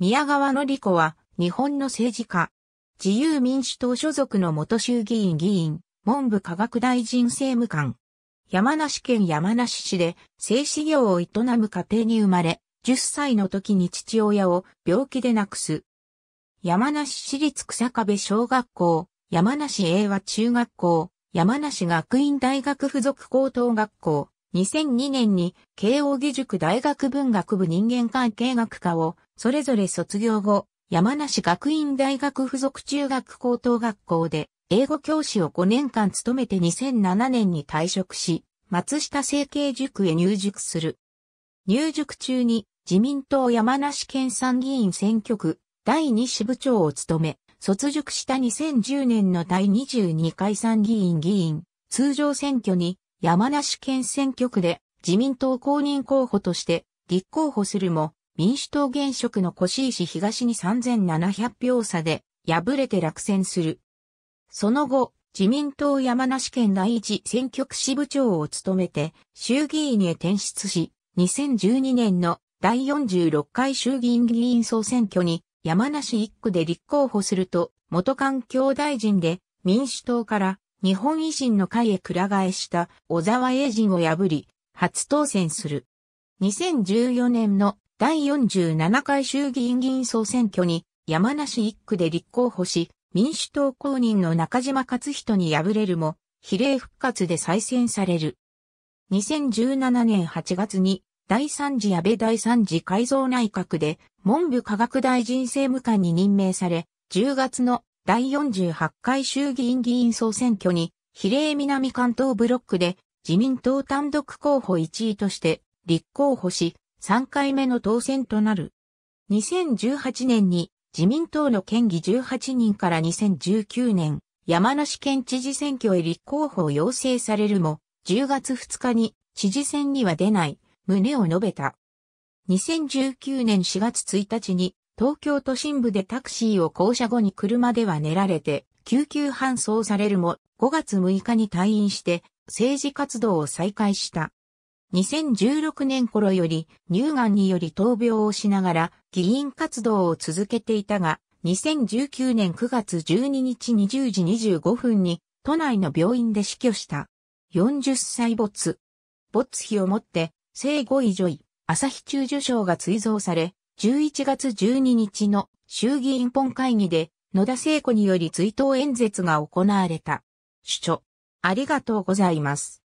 宮川の子は、日本の政治家。自由民主党所属の元衆議院議員、文部科学大臣政務官。山梨県山梨市で、製紙業を営む家庭に生まれ、10歳の時に父親を病気で亡くす。山梨市立草壁小学校、山梨英和中学校、山梨学院大学附属高等学校、2002年に慶應義塾大学文学部人間関係学科をそれぞれ卒業後、山梨学院大学附属中学高等学校で英語教師を5年間務めて2007年に退職し、松下政経塾へ入塾する。入塾中に自民党山梨県参議院選挙区第2支部長を務め、卒塾した2010年の第22回参議院議員通常選挙に山梨県選挙区で自民党公認候補として立候補するも、民主党現職の越石東に3700票差で敗れて落選する。その後、自民党山梨県第一選挙区支部長を務めて衆議院へ転出し、2012年の第46回衆議院議員総選挙に山梨1区で立候補すると元環境大臣で民主党から日本維新の会へくら替えした小沢英人を破り、初当選する。2014年の第47回衆議院議員総選挙に山梨1区で立候補し、民主党公認の中島勝人に敗れるも、比例復活で再選される。2017年8月に第3次安倍第3次改造内閣で文部科学大臣政務官に任命され、10月の第48回衆議院議員総選挙に、比例南関東ブロックで自民党単独候補1位として立候補し、3回目の当選となる。2018年に自民党の県議18人から2019年、山梨県知事選挙へ立候補を要請されるも、10月2日に知事選には出ない、旨を述べた。2019年4月1日に東京都心部でタクシーを降車後に車では寝られて、救急搬送されるも、5月6日に退院して、政治活動を再開した。2016年頃より乳がんにより闘病をしながら議員活動を続けていたが、2019年9月12日20時25分に都内の病院で死去した。40歳没。没費をもって、生後以上朝日中受賞が追贈され、11月12日の衆議院本会議で野田聖子により追悼演説が行われた。主張ありがとうございます。